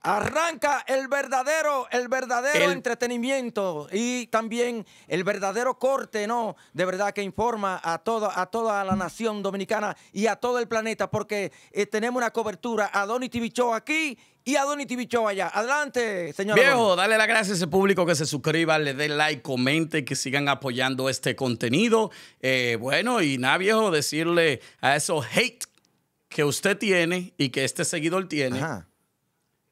Arranca el verdadero, el verdadero entretenimiento y también el verdadero corte, ¿no? De verdad que informa a toda, a toda la nación dominicana y a todo el planeta porque eh, tenemos una cobertura a Donny TV Show aquí y a Donny TV Show allá. Adelante, señor. Viejo, dale las gracias a ese público que se suscriba, le dé like, comente, que sigan apoyando este contenido. Eh, bueno, y nada, viejo, decirle a esos hate que usted tiene y que este seguidor tiene. Ajá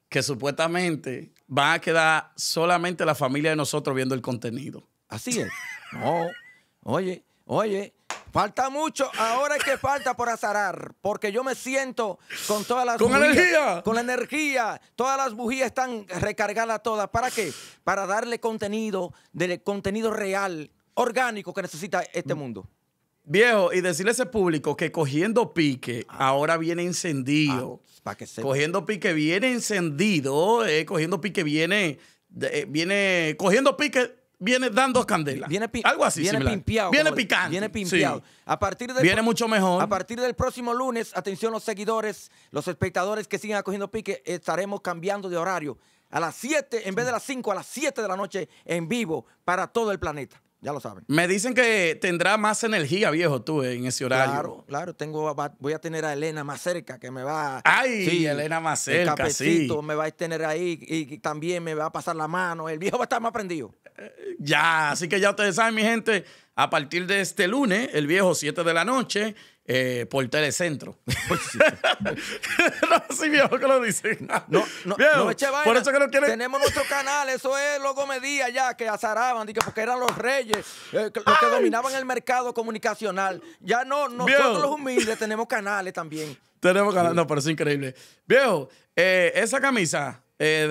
que supuestamente va a quedar solamente la familia de nosotros viendo el contenido. Así es. No, oye, oye, Falta mucho, ahora es que falta por azarar, porque yo me siento con todas las ¿Con energía? Con la energía, todas las bujías están recargadas todas. ¿Para qué? Para darle contenido, del contenido real, orgánico que necesita este mm. mundo. Viejo, y decirle a ese público que cogiendo pique ah. ahora viene encendido. Ah, para que se... Cogiendo pique viene encendido, eh, cogiendo pique viene, eh, viene, cogiendo pique viene dando candela. Viene, Algo así Viene similar. Viene picante. Viene pimpeado. A partir del viene mucho mejor. A partir del próximo lunes, atención los seguidores, los espectadores que sigan Cogiendo pique, estaremos cambiando de horario. A las 7, en vez de las 5, a las 7 de la noche en vivo para todo el planeta. Ya lo saben. Me dicen que tendrá más energía, viejo, tú, en ese horario. Claro, claro. Tengo, voy a tener a Elena más cerca, que me va... ¡Ay, sí, Elena más cerca, el me va a tener ahí y también me va a pasar la mano. El viejo va a estar más prendido. Ya, así que ya ustedes saben, mi gente, a partir de este lunes, el viejo 7 de la noche, eh, por Telecentro. no, viejo, que lo dicen. No, no, viejo, no Por eso que no quieren. Tenemos nuestro canal, eso es Logomedía ya, que azaraban, porque eran los reyes, eh, los que dominaban el mercado comunicacional. Ya no, nosotros los humildes tenemos canales también. Tenemos canales, no, pero es increíble. Viejo, eh, esa camisa. Eh,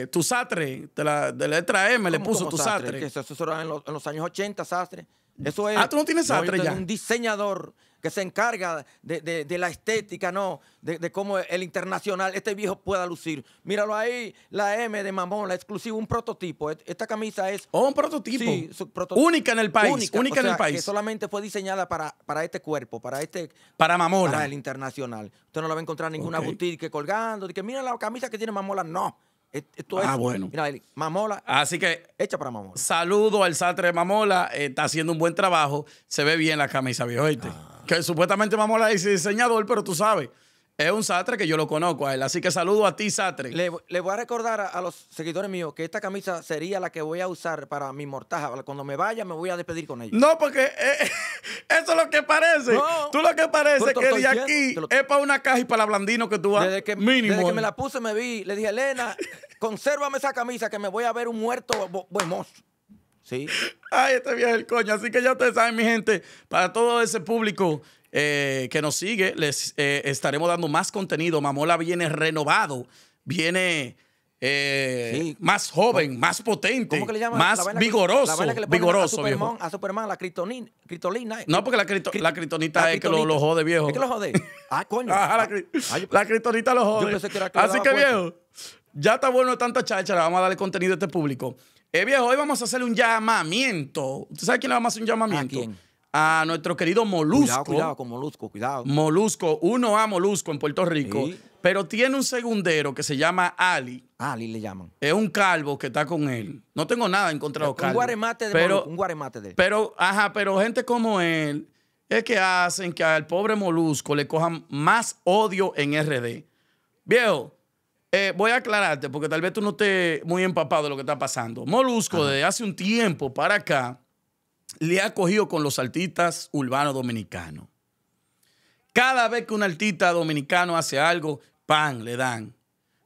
de tu sastre, de la letra M, le puso tu sastre. eso, eso era en los, años 80, sastre. Eso es. Ah, tú no tienes sastre ya. Un diseñador que se encarga de, la estética, ¿no? De, cómo el internacional, este viejo pueda lucir. Míralo ahí, la M de Mamola, exclusivo, un prototipo. Esta camisa es... Oh, un prototipo. Sí, única en el país. Única, en el país. Que solamente fue diseñada para, para este cuerpo, para este... Para Mamola. Para el internacional. Usted no la va a encontrar ninguna boutique colgando. Dice, mira la camisa que tiene Mamola. No. Esto ah, es, bueno. Mira, Mamola. Así que. Hecha para Mamola. Saludo al de Mamola. Eh, está haciendo un buen trabajo. Se ve bien la camisa, viejo. Ah. Que supuestamente Mamola es diseñador, pero tú sabes. Es un Sartre que yo lo conozco a él. Así que saludo a ti, Sartre. Le, voy a recordar a, los seguidores míos que esta camisa sería la que voy a usar para mi mortaja. Cuando me vaya, me voy a despedir con ella. No, porque eh, eso es lo que parece. tú lo que parece que de aquí es para una caja y para la blandino que tú vas. Desde que, mínimo. que me la puse, me vi. Le dije, Elena, consérvame esa camisa que me voy a ver un muerto buen Sí. Ay, este viejo el coño. Así que ya ustedes saben, mi gente, para todo ese público eh, que nos sigue, les eh, estaremos dando más contenido. Mamola viene renovado, viene eh, más joven, más potente, ¿Cómo que le más vigoroso. Que, le vigoroso, a Superman, viejo. a Superman, la critolina. No, porque la, crito, la es que lo, jode, viejo. ¿Es que lo jode? Ah, coño. la, Ay, ah, lo jode. Yo que Así que, viejo, ya está bueno tanta cháchara. Vamos a darle contenido a este público. Eh, viejo, hoy vamos a hacer un llamamiento. ¿Usted sabe quién le vamos a hacer un llamamiento? ¿A quién? a nuestro querido Molusco. Cuidado, cuidado con Molusco, cuidado. Molusco, uno a Molusco en Puerto Rico, pero tiene un segundero que se llama Ali. Ali le llaman. Es un calvo que está con él. No tengo nada en contra de los Un guaremate de pero, un guaremate de él. Pero, ajá, pero gente como él es que hacen que al pobre Molusco le cojan más odio en RD. Viejo, eh, voy a aclararte porque tal vez tú no estés muy empapado de lo que está pasando. Molusco, de desde hace un tiempo para acá, le ha cogido con los artistas urbanos dominicanos. Cada vez que un artista dominicano hace algo, pan le dan.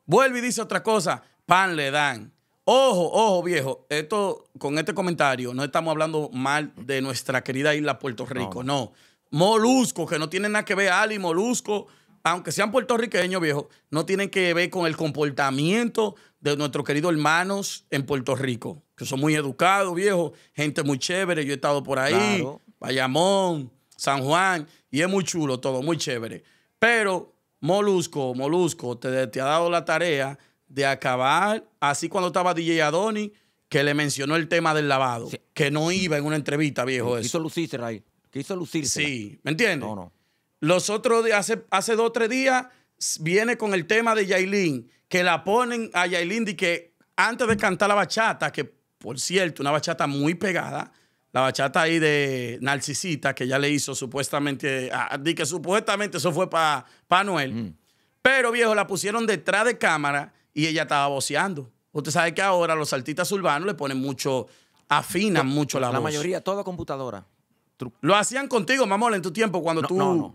Vuelve y dice otra cosa, pan le dan. Ojo, ojo, viejo, esto con este comentario no estamos hablando mal de nuestra querida isla Puerto Rico, no. no. Molusco, que no tiene nada que ver, Ali Molusco aunque sean puertorriqueños, viejo, no tienen que ver con el comportamiento de nuestros queridos hermanos en Puerto Rico, que son muy educados, viejo, gente muy chévere. Yo he estado por ahí, Bayamón, San Juan, y es muy chulo todo, muy chévere. Pero Molusco, Molusco, te, te ha dado la tarea de acabar, así cuando estaba DJ Adoni, que le mencionó el tema del lavado, que no iba en una entrevista, viejo. Quiso hizo lucirse ahí, quiso lucirse. Sí, ¿me entiendes? No, no. Los otros días, hace, hace dos o tres días, viene con el tema de Yailin, que la ponen a Yailin y que antes de cantar la bachata, que por cierto, una bachata muy pegada, la bachata ahí de Narcisita, que ya le hizo supuestamente, ah, ah, di que supuestamente eso fue para pa mm. Pero viejo, la pusieron detrás de cámara y ella estaba voceando. Usted sabe que ahora los artistas urbanos le ponen mucho, afinan mucho la, voz. La mayoría, toda computadora. Lo hacían contigo, mamón, en tu tiempo, cuando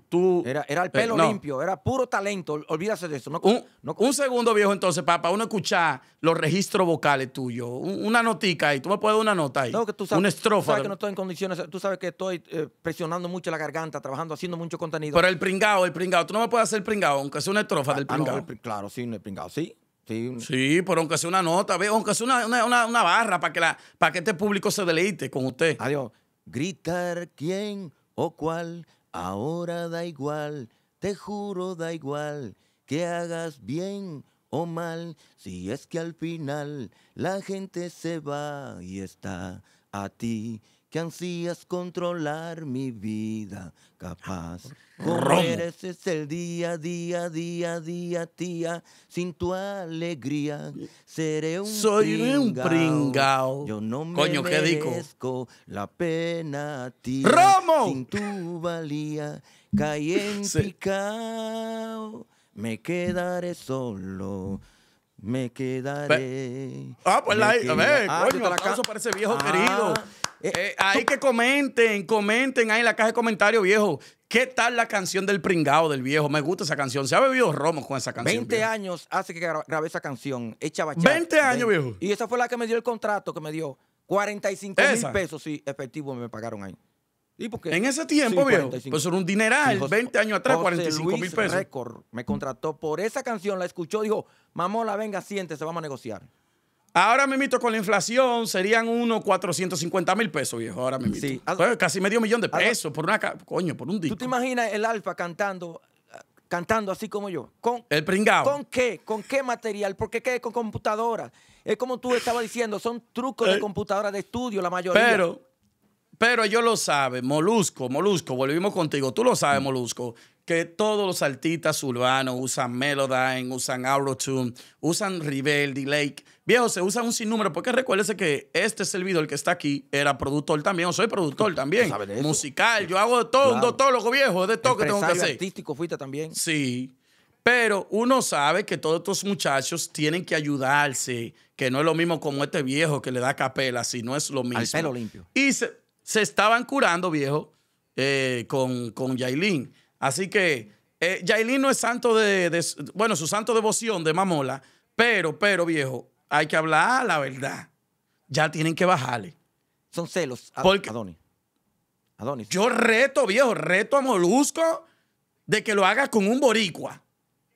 tú, Era, era el pelo eh, limpio, era puro talento, olvídase de eso. Un, un, segundo, viejo, entonces, papá, uno escuchar los registros vocales tuyos, una notica ahí, tú me puedes dar una nota ahí, una estrofa. Tú sabes que no estoy en condiciones, tú sabes que estoy eh, presionando mucho la garganta, trabajando, haciendo mucho contenido. Pero el pringado el pringao, tú no me puedes hacer pringao, aunque sea una estrofa ah, del ah, claro, sí, el pringao, sí. Sí. sí. pero aunque sea una nota, aunque sea una, una, barra para que, la, para que este público se deleite con usted. Adiós. Gritar quién o cuál, ahora da igual, te juro da igual, que hagas bien o mal, si es que al final la gente se va y está a ti que ansías controlar mi vida, capaz. Como es el día, día, día, día, tía, sin tu alegría, seré un Soy pringao. un pringao. Yo no me merezco la pena ti ¡Romo! Sin tu valía, caí en picao, me quedaré solo me quedaré. Ah, pues la, a ver, ah, coño, aplauso para viejo ah. querido. Eh, eh, eh, ahí que comenten, comenten ahí en la caja de comentarios, viejo. ¿Qué tal la canción del pringado del viejo? Me gusta esa canción. Se ha bebido romo con esa canción. 20 años hace que grabé esa canción, hecha 20 años, viejo. Y esa fue la que me dio el contrato que me dio. 45 mil pesos, y efectivo me pagaron ahí en ese tiempo, viejo, pues era un dineral, 20 años atrás, 45 mil pesos. me contrató por esa canción, la escuchó, dijo, mamola, venga, siéntese, vamos a negociar. Ahora me mito con la inflación serían unos 450 mil pesos, viejo. Ahora me mito. Pues, casi medio millón de pesos por una coño, por un disco. ¿Tú te imaginas el Alfa cantando, cantando así como yo? Con, el pringao. ¿Con qué? ¿Con qué material? ¿Por qué con computadora. Es como tú estabas diciendo, son trucos de eh. computadora de estudio la mayoría. Pero pero yo lo saben, Molusco, Molusco, volvimos contigo, tú lo sabes, mm. Molusco, que todos los artistas urbanos usan Melodyne, usan Aurotune, usan Rebelde, Lake. Viejo, se usan un sinnúmero, porque recuérdese que este servidor que está aquí era productor también, o soy productor también, musical, yo hago de todo, un dotólogo viejo, de todo que tengo que hacer. artístico fuiste también. Sí, pero uno sabe que todos estos muchachos tienen que ayudarse, que no es lo mismo como este viejo que le da capela, si no es lo mismo. Al pelo limpio. Y se se estaban curando, viejo, eh, con, con Yailin. Así que eh, no es santo de, bueno, su santo devoción de Mamola, pero, pero, viejo, hay que hablar la verdad. Ya tienen que bajarle. Son celos, a Porque Yo reto, viejo, reto a Molusco de que lo haga con un boricua.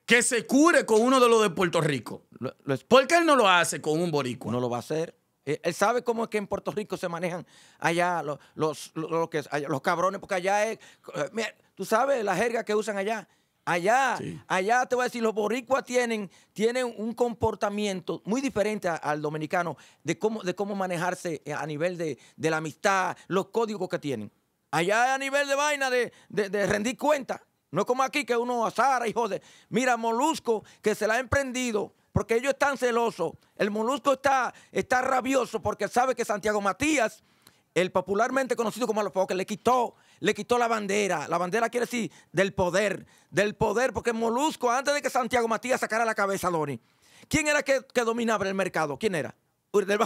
Que se cure con uno de los de Puerto Rico. Lo, él no lo hace con un boricua? No lo va a hacer. Eh, él sabe cómo es que en Puerto Rico se manejan allá los, que, los cabrones, porque allá es. Eh, mira, tú sabes la jerga que usan allá. Allá, allá te voy a decir, los boricuas tienen, tienen un comportamiento muy diferente al dominicano de cómo, de cómo manejarse eh, a nivel de, la amistad, los códigos que tienen. Allá a nivel de vaina de, rendir cuenta. No como aquí que uno azara y jode. Mira, Molusco, que se la ha emprendido porque ellos están celosos. El Molusco está, está rabioso porque sabe que Santiago Matías, el popularmente conocido como los que le quitó, le quitó la bandera. La bandera quiere decir del poder, del poder, porque Molusco, antes de que Santiago Matías sacara la cabeza a ¿quién era que, que dominaba el mercado? ¿Quién era?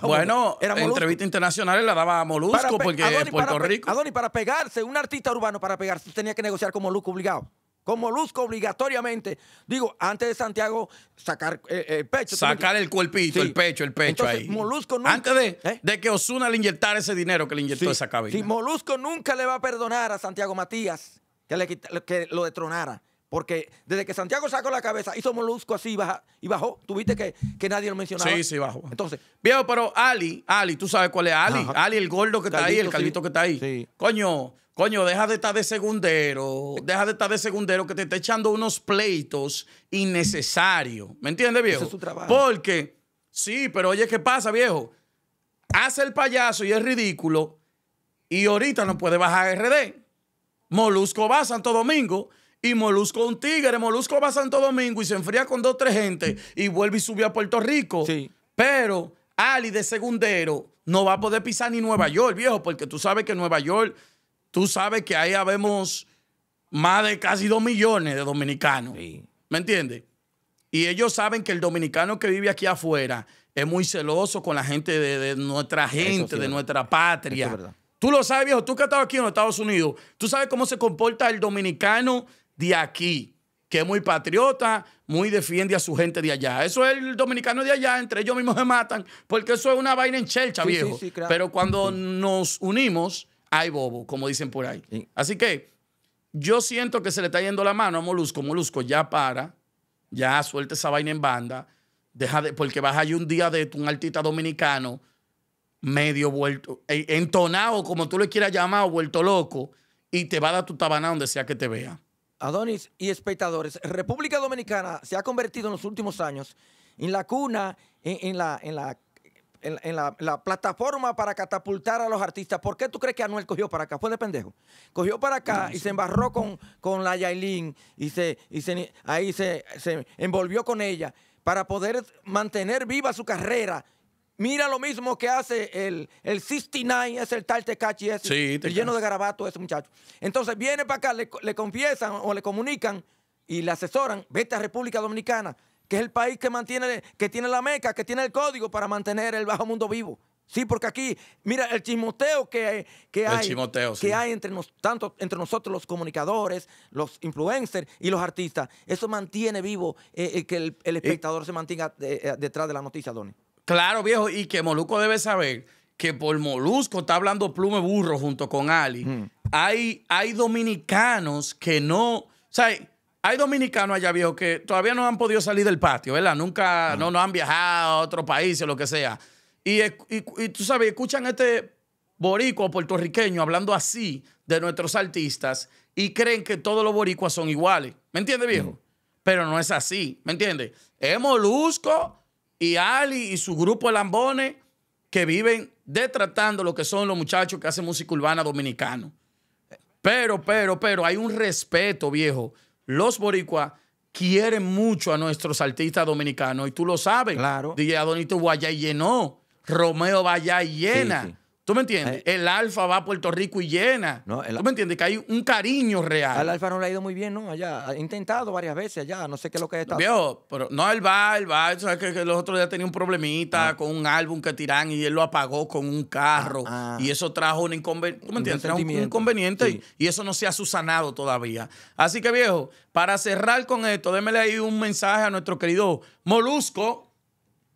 bueno, era entrevista internacional la daba a Molusco porque Puerto Rico. Doni, para pegarse, un artista urbano para pegarse tenía que negociar con Molusco obligado. Con Molusco obligatoriamente. Digo, antes de Santiago, sacar eh, eh, el pecho. Sacar el cuerpito, el pecho, el pecho ahí. Molusco nunca, antes de, ¿Eh? de que Osuna le inyectara ese dinero que le inyectó esa cabina. Sí, Molusco nunca le va a perdonar a Santiago Matías que, le, que lo detronara. Porque desde que Santiago sacó la cabeza, hizo molusco así y, y bajó. Tuviste que, que nadie lo mencionaba. Sí, sí, bajó. Entonces. Viejo, pero Ali, Ali, tú sabes cuál es Ali. Ali, el gordo que está ahí, el calvito que está ahí. Coño, Coño, deja de estar de segundero, deja de estar de segundero que te está echando unos pleitos innecesarios. ¿Me entiendes, viejo? Ese es su trabajo. Porque, sí, pero oye, ¿qué pasa, viejo? Hace el payaso y es ridículo y ahorita no puede bajar RD. Molusco va a Santo Domingo y Molusco un tigre. Molusco va a Santo Domingo y se enfría con dos o tres gente y vuelve y sube a Puerto Rico. Sí. Pero Ali de segundero no va a poder pisar ni Nueva York, viejo, porque tú sabes que en Nueva York, tú sabes que ahí habemos más de casi dos millones de dominicanos. Sí. ¿Me entiendes? Y ellos saben que el dominicano que vive aquí afuera es muy celoso con la gente de, nuestra gente, de nuestra patria. Tú lo sabes, viejo. Tú que has estado aquí en los Estados Unidos, tú sabes cómo se comporta el dominicano de aquí, que es muy patriota, muy defiende a su gente de allá. Eso es el dominicano de allá, entre ellos mismos se matan, porque eso es una vaina en chelcha, viejo. Pero cuando nos unimos, hay bobo, como dicen por ahí. Así que yo siento que se le está yendo la mano a Molusco. Molusco, ya para, ya suelta esa vaina en banda, deja de, porque vas ahí un día de un artista dominicano medio vuelto, eh, entonado, como tú le quieras llamar, o vuelto loco, y te va a dar tu tabana donde sea que te vea. Adonis y espectadores, República Dominicana se ha convertido en los últimos años en la cuna, en, la, en, la, en la, plataforma para catapultar a los artistas. ¿Por qué tú crees que Anuel cogió para acá? Fue de pendejo. Cogió para acá y se embarró con, con la Yailin y, se, y ahí se, se envolvió con ella para poder mantener viva su carrera Mira lo mismo que hace el, el 69, es el tal Tecachi ese, lleno de garabato ese muchacho. Entonces viene para acá, le, confiesan o le comunican y le asesoran, vete a República Dominicana, que es el país que mantiene, que tiene la meca, que tiene el código para mantener el bajo mundo vivo. Sí, porque aquí, mira, el chismoteo que, hay, que hay entre, entre nosotros los comunicadores, los influencers y los artistas, eso mantiene vivo eh, eh, que el, espectador se mantenga eh, detrás de la noticia, Donny. Claro, viejo, y que Moluco debe saber que por Molusco está hablando Plume Burro junto con Ali. Mm. Hay, hay dominicanos que no. O sea, hay dominicanos allá, viejo, que todavía no han podido salir del patio, ¿verdad? Nunca, ah. no, han viajado a otro país o lo que sea. Y, tú sabes, escuchan este boricua puertorriqueño hablando así de nuestros artistas y creen que todos los boricuas son iguales. ¿Me entiendes, viejo? Mm. Pero no es así, ¿me entiendes? Es Molusco y Ali y su grupo de lambones que viven detratando lo que son los muchachos que hacen música urbana dominicano. Pero, pero, pero, hay un respeto, viejo. Los boricuas quieren mucho a nuestros artistas dominicanos y tú lo sabes. Claro. DJ Adonito Guayay llenó, Romeo y llena. ¿Tú me entiendes? Eh. el Alfa va a Puerto Rico y llena. No, ¿Tú me entiendes? Que hay un cariño real. Al Alfa no le ha ido muy bien, ¿no? Allá. Ha intentado varias veces allá. No sé qué es lo que está. Viejo, pero no, él va, él va. ¿Sabes que, que los otros días tenía un problemita ah. con un álbum que tiran y él lo apagó con un carro. Ah, ah. Y eso trajo un inconveniente. ¿Tú me entiendes? Un, un, inconveniente y, y, eso no se ha susanado todavía. Así que, viejo, para cerrar con esto, démele ahí un mensaje a nuestro querido Molusco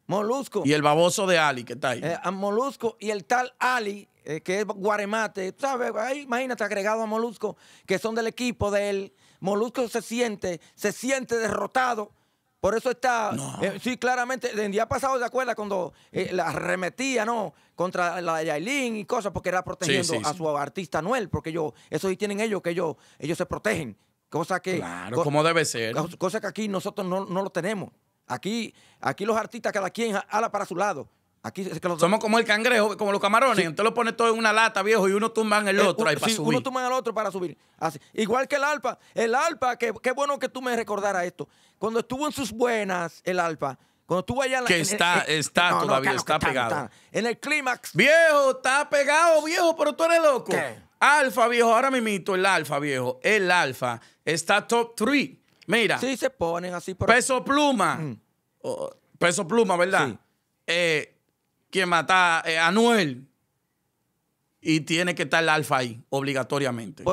Molusco. Y el baboso de Ali, que está ahí. Eh, a Molusco y el tal Ali, eh, que es guaremate, ¿sabes? Ahí, imagínate, agregado a Molusco, que son del equipo de él. Molusco se siente, se siente derrotado. Por eso está, eh, sí, claramente, el día pasado, de acuerda cuando la arremetía, no? Contra la Yailin y cosas, porque era protegiendo a su artista Noel, porque ellos, eso sí tienen ellos, que ellos, ellos se protegen. Cosa que... Claro, como debe ser. Cosa que aquí nosotros no, no lo tenemos. Aquí, aquí los artistas, cada quien ala para su lado. Aquí, Somos como el cangrejo, como los camarones. Usted lo pone todo en una lata, viejo, y uno tumba en el eh, otro para subir. Uno tumba en el otro para subir. Igual que el Alfa. El Alfa, qué bueno que tú me recordaras esto. Cuando estuvo en sus buenas, el Alfa. cuando estuvo allá. Que está, está todavía, está, pegado. en el clímax. Viejo, está pegado, viejo, pero tú eres loco. Alfa, viejo, ahora me mito, el alfa, viejo. El alfa está top 3 Mira. se ponen así Peso pluma. peso pluma, ¿verdad? Eh, quien mata a eh, Anuel. Y tiene que estar el alfa ahí, obligatoriamente.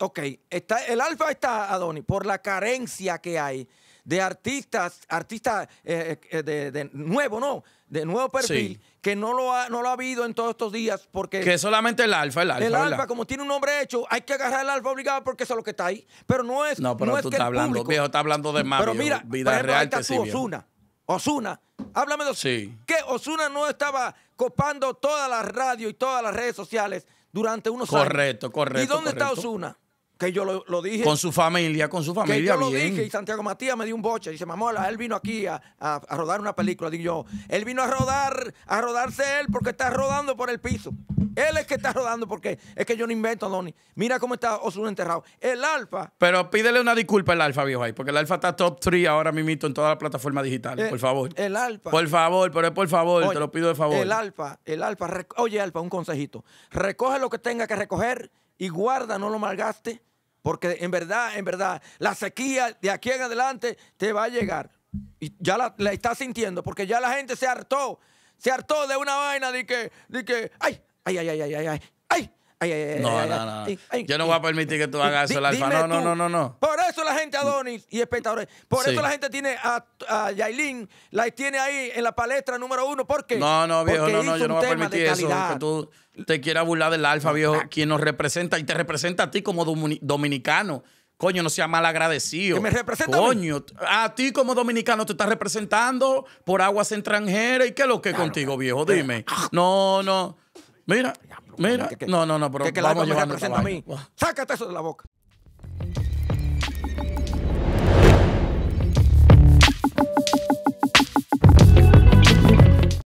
ok, está, el alfa está, Adoni, por la carencia que hay de artistas, artistas eh, eh, eh, de, de, nuevo, ¿no? De nuevo perfil, que no lo, ha, no lo ha habido en todos estos días porque... Que solamente el alfa, el alfa. El alfa, como tiene un nombre hecho, hay que agarrar el alfa obligado porque eso es lo que está ahí. Pero no es... No, pero tú estás hablando, viejo, está hablando de más. Pero mira, vida por real está Osuna. Osuna, háblame de Osuna. Sí. Que Osuna no estaba copando todas las radios y todas las redes sociales durante unos correcto, años. Correcto, correcto. ¿Y dónde está Osuna? que yo lo, dije. Con su familia, con su familia. Que yo lo dije y Santiago Matías me dio un boche. Dice, Mamola, él vino aquí a, rodar una película. Digo yo, él vino a rodar, a rodarse él porque está rodando por el piso. Él es que está rodando porque es que yo no invento, Donny. Mira cómo está Osuna enterrado. El Alfa. Pero pídele una disculpa al Alfa, viejo ahí, porque el Alfa está top 3 ahora mismo en todas las plataformas digitales, eh, por favor. El Alfa. Por favor, pero es por favor, te lo pido de favor. El Alfa, el Alfa. Oye, Alfa, un consejito. Recoge lo que tenga que recoger y guarda, no lo malgaste, porque en verdad, en verdad, la sequía de aquí en adelante te va a llegar. Y ya la, está estás sintiendo, porque ya la gente se hartó, se hartó de una vaina de que, de que, ay, ay, ay, ay, ay, ay, no, no, no, Yo no voy a permitir que tú hagas eso, Alfa. No, no, no, no, no. Por eso la gente Adonis y espectadores. Por eso la gente tiene a, Yailin, la tiene ahí en la palestra número uno. ¿Por qué? No, no, viejo, Porque no, no, yo no voy a permitir eso. Que tú te quieras burlar del Alfa, viejo, ah. quien nos representa y te representa a ti como dominicano. Coño, no sea mal agradecido. Que me representa. Coño, a, ti como dominicano te estás representando por aguas extranjeras y qué es lo que es contigo, viejo, dime. Ah. No, no. Mira, mira. no, no, no, pero que, que vamos la me a mí. Sácate eso de la boca.